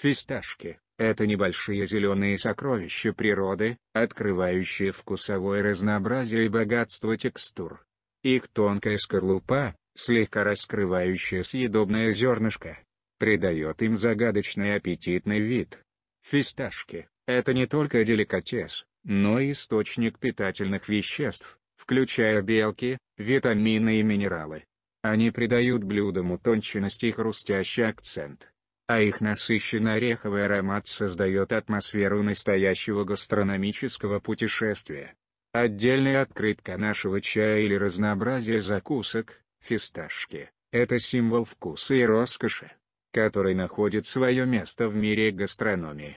Фисташки – это небольшие зеленые сокровища природы, открывающие вкусовое разнообразие и богатство текстур. Их тонкая скорлупа, слегка раскрывающая съедобное зернышко, придает им загадочный аппетитный вид. Фисташки – это не только деликатес, но и источник питательных веществ, включая белки, витамины и минералы. Они придают блюдам утонченность и хрустящий акцент а их насыщенный ореховый аромат создает атмосферу настоящего гастрономического путешествия. Отдельная открытка нашего чая или разнообразие закусок, фисташки, это символ вкуса и роскоши, который находит свое место в мире гастрономии.